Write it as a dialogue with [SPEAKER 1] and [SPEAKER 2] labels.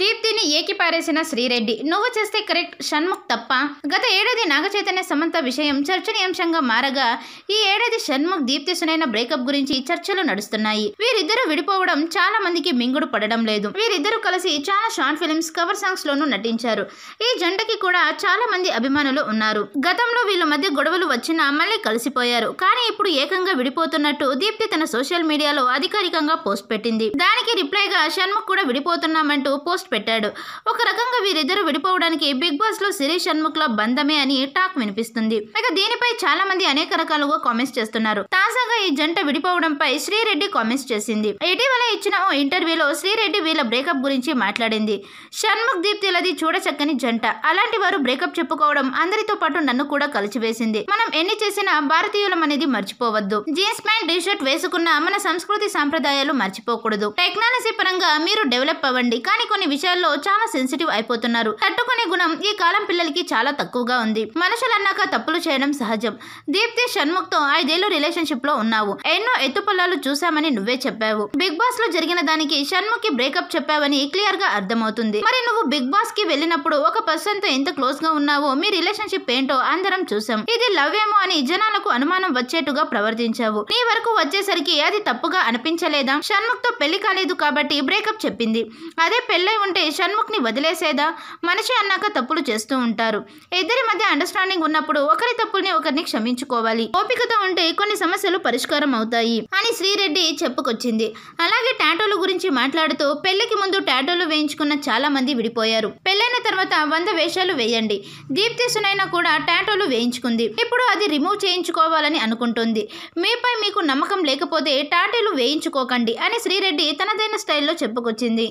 [SPEAKER 1] దీప్తిని ఏకిపారేసిన శ్రీరెడ్డి నువ్వు చేస్తే కరెక్ట్ షణ్ముఖ్ తప్ప గత ఏడాది నాగచైతన్య సమంత విషయం చర్చనీయాంశంగా మారగా ఈ ఏడాది షణ్ముఖ్ దీప్తి సునైన బ్రేకప్ గురించి చర్చలు నడుస్తున్నాయి వీరిద్దరూ విడిపోవడం చాలా మందికి మింగుడు పడడం లేదు వీరిద్దరూ కలిసి చాలా షార్ట్ ఫిల్మ్స్ కవర్ సాంగ్స్ లోనూ నటించారు ఈ జంటకి కూడా చాలా మంది అభిమానులు ఉన్నారు గతంలో వీళ్ళ మధ్య గొడవలు వచ్చినా మళ్ళీ కలిసిపోయారు కానీ ఇప్పుడు ఏకంగా విడిపోతున్నట్టు దీప్తి తన సోషల్ మీడియాలో అధికారికంగా పోస్ట్ పెట్టింది దానికి రిప్లైగా షణ్ముఖ్ కూడా విడిపోతున్నామంటూ పోస్ట్ పోస్ట్ పెట్టాడు ఒక రకంగా వీరిద్దరూ విడిపోవడానికి బిగ్ బాస్ లో శిరీష్ షణ్ముఖ్ల బంధమే అని టాక్ వినిపిస్తుంది ఇక దీనిపై చాలా మంది అనేక రకాలుగా కామెంట్స్ చేస్తున్నారు తాజాగా ఈ జంట విడిపోవడంపై శ్రీరెడ్డి కామెంట్స్ చేసింది ఇటీవల ఇచ్చిన ఓ ఇంటర్వ్యూలో శ్రీరెడ్డి వీళ్ళ బ్రేకప్ గురించి మాట్లాడింది షణ్ముఖ్ దీప్తిలది చూడచక్కని జంట అలాంటి వారు బ్రేకప్ చెప్పుకోవడం అందరితో పాటు నన్ను కూడా కలిచివేసింది మనం ఎన్ని చేసినా భారతీయులం అనేది మర్చిపోవద్దు జీన్స్ ప్యాంట్ టీ షర్ట్ వేసుకున్న మన సంస్కృతి సాంప్రదాయాలు మర్చిపోకూడదు టెక్నాలజీ పరంగా మీరు డెవలప్ అవ్వండి కానీ కొన్ని విషయాల్లో చాలా సెన్సిటివ్ అయిపోతున్నారు తట్టుకునే గుణం ఈ కాలం పిల్లలకి చాలా తక్కువగా ఉంది మనుషులన్నాక తప్పులు చేయడం సహజం దీప్తి షణ్ముఖ్ తో ఐదేళ్లు రిలేషన్షిప్ లో ఉన్నావు ఎన్నో ఎత్తుపల్లాలు చూశామని నువ్వే చెప్పావు బిగ్ బాస్ లో జరిగిన దానికి షణ్ముఖ్ బ్రేక్అప్ బ్రేకప్ చెప్పావని క్లియర్ గా అర్థమవుతుంది మరి నువ్వు బిగ్ బాస్ కి వెళ్ళినప్పుడు ఒక పర్సన్ తో ఎంత క్లోజ్ గా ఉన్నావో మీ రిలేషన్షిప్ ఏంటో అందరం చూసాం ఇది లవ్ ఏమో అని జనాలకు అనుమానం వచ్చేట్టుగా ప్రవర్తించావు నీ వరకు వచ్చేసరికి అది తప్పుగా అనిపించలేదా షణ్ముఖ్ తో పెళ్లి కాలేదు కాబట్టి బ్రేకప్ చెప్పింది అదే పెళ్లి అట్లే ఉంటే షణ్ముఖ్ని వదిలేసేదా మనిషి అన్నాక తప్పులు చేస్తూ ఉంటారు ఇద్దరి మధ్య అండర్స్టాండింగ్ ఉన్నప్పుడు ఒకరి తప్పుల్ని ఒకరిని క్షమించుకోవాలి ఓపికతో ఉంటే కొన్ని సమస్యలు పరిష్కారం అవుతాయి అని శ్రీరెడ్డి చెప్పుకొచ్చింది అలాగే టాటోలు గురించి మాట్లాడుతూ పెళ్లికి ముందు టాటోలు వేయించుకున్న చాలా మంది విడిపోయారు పెళ్ళైన తర్వాత వంద వేషాలు వేయండి దీప్తి సునైనా కూడా టాటోలు వేయించుకుంది ఇప్పుడు అది రిమూవ్ చేయించుకోవాలని అనుకుంటుంది మీపై మీకు నమ్మకం లేకపోతే టాటోలు వేయించుకోకండి అని శ్రీరెడ్డి తనదైన స్టైల్లో చెప్పుకొచ్చింది